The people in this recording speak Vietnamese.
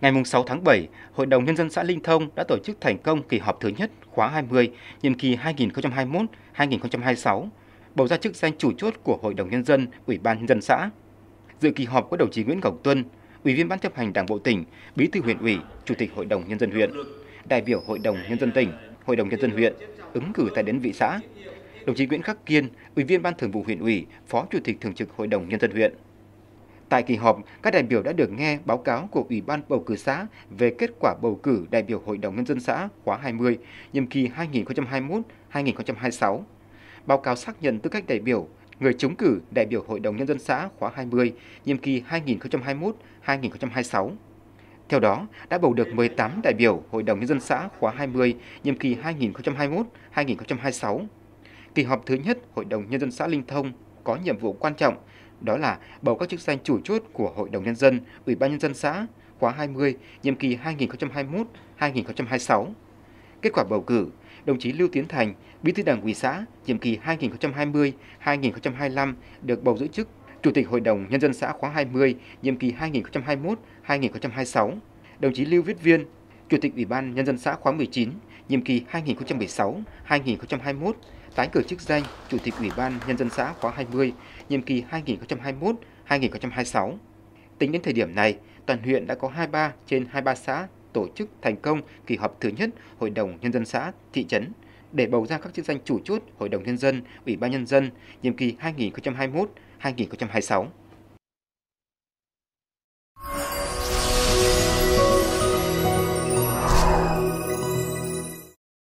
Ngày 6 tháng 7, Hội đồng Nhân dân xã Linh Thông đã tổ chức thành công kỳ họp thứ nhất khóa 20, nhiệm kỳ 2021-2026, bầu ra chức danh chủ chốt của Hội đồng Nhân dân, Ủy ban Nhân dân xã. Dự kỳ họp có đồng chí Nguyễn Ngọc Tuân, Ủy viên Ban chấp hành Đảng Bộ tỉnh, Bí thư huyện ủy, Chủ tịch Hội đồng Nhân dân huyện, đại biểu Hội đồng Nhân dân tỉnh, Hội đồng Nhân dân huyện, ứng cử tại đến vị xã. Đồng chí Nguyễn Khắc Kiên, Ủy viên Ban thường vụ huyện ủy, Phó Chủ tịch Thường trực Hội đồng Nhân dân huyện. Tại kỳ họp, các đại biểu đã được nghe báo cáo của Ủy ban bầu cử xã về kết quả bầu cử đại biểu Hội đồng Nhân dân xã khóa 20, nhiệm kỳ 2021-2026. Báo cáo xác nhận tư cách đại biểu, người chống cử đại biểu Hội đồng Nhân dân xã khóa 20, nhiệm kỳ 2021-2026. Theo đó, đã bầu được 18 đại biểu Hội đồng Nhân dân xã khóa 20, nhiệm kỳ 2021-2026. Kỳ họp thứ nhất Hội đồng Nhân dân xã Linh Thông có nhiệm vụ quan trọng đó là bầu các chức danh chủ chốt của Hội đồng Nhân dân, Ủy ban Nhân dân xã, khóa 20, nhiệm kỳ 2021-2026. Kết quả bầu cử, đồng chí Lưu Tiến Thành, Bí thư Đảng ủy xã, nhiệm kỳ 2020-2025 được bầu giữ chức Chủ tịch Hội đồng Nhân dân xã khóa 20, nhiệm kỳ 2021-2026. Đồng chí Lưu Viết Viên, Chủ tịch Ủy ban Nhân dân xã khóa 19, nhiệm kỳ 2016-2021, tái cử chức danh Chủ tịch Ủy ban Nhân dân xã khóa 20, nhiệm kỳ 2021-2026. Tính đến thời điểm này, toàn huyện đã có 23 trên 23 xã tổ chức thành công kỳ họp thứ nhất Hội đồng Nhân dân xã, thị trấn để bầu ra các chức danh chủ chốt Hội đồng Nhân dân, Ủy ban Nhân dân nhiệm kỳ 2021-2026.